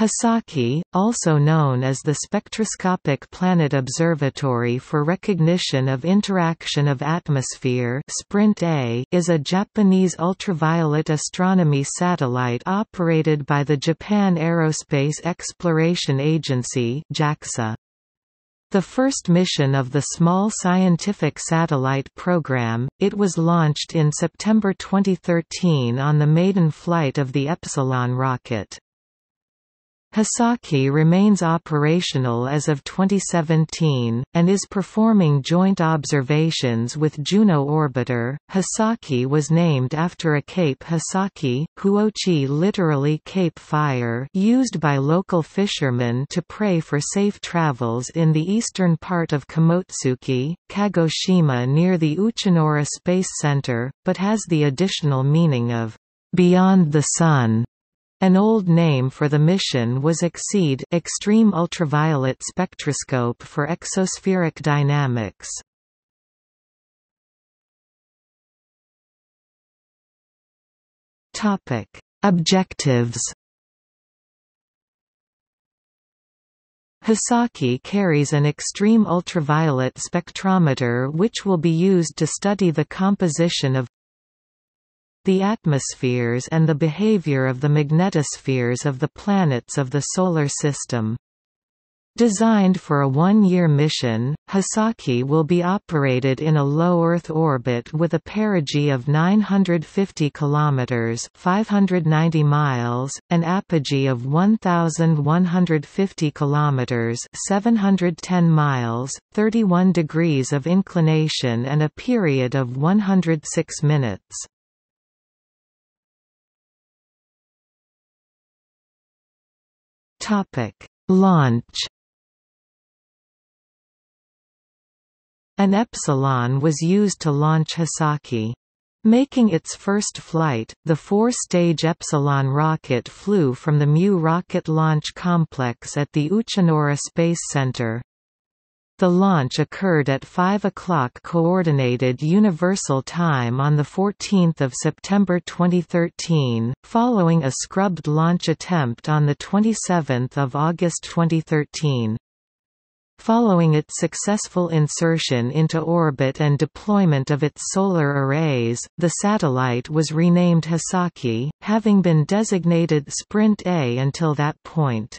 Hasaki, also known as the Spectroscopic Planet Observatory for Recognition of Interaction of Atmosphere Sprint A, is a Japanese ultraviolet astronomy satellite operated by the Japan Aerospace Exploration Agency JAXA. The first mission of the Small Scientific Satellite Program, it was launched in September 2013 on the maiden flight of the Epsilon rocket. Hasaki remains operational as of 2017, and is performing joint observations with Juno Orbiter. Hasaki was named after a Cape Hasaki, Huochi literally Cape Fire, used by local fishermen to pray for safe travels in the eastern part of Komotsuki, Kagoshima near the Uchinora Space Center, but has the additional meaning of beyond the sun. An old name for the mission was EXCEED Extreme Ultraviolet Spectroscope for Exospheric Dynamics. Objectives Hisaki carries an extreme ultraviolet spectrometer which will be used to study the composition of the atmospheres and the behavior of the magnetospheres of the planets of the Solar System. Designed for a one-year mission, Hasaki will be operated in a low Earth orbit with a perigee of 950 km 590 miles, an apogee of 1,150 km 710 miles, 31 degrees of inclination and a period of 106 minutes. Topic: Launch. An Epsilon was used to launch Hasaki. Making its first flight, the four-stage Epsilon rocket flew from the Mu rocket launch complex at the Uchinoura Space Center. The launch occurred at 5 o'clock Coordinated Universal Time on 14 September 2013, following a scrubbed launch attempt on 27 August 2013. Following its successful insertion into orbit and deployment of its solar arrays, the satellite was renamed Hasaki, having been designated Sprint A until that point.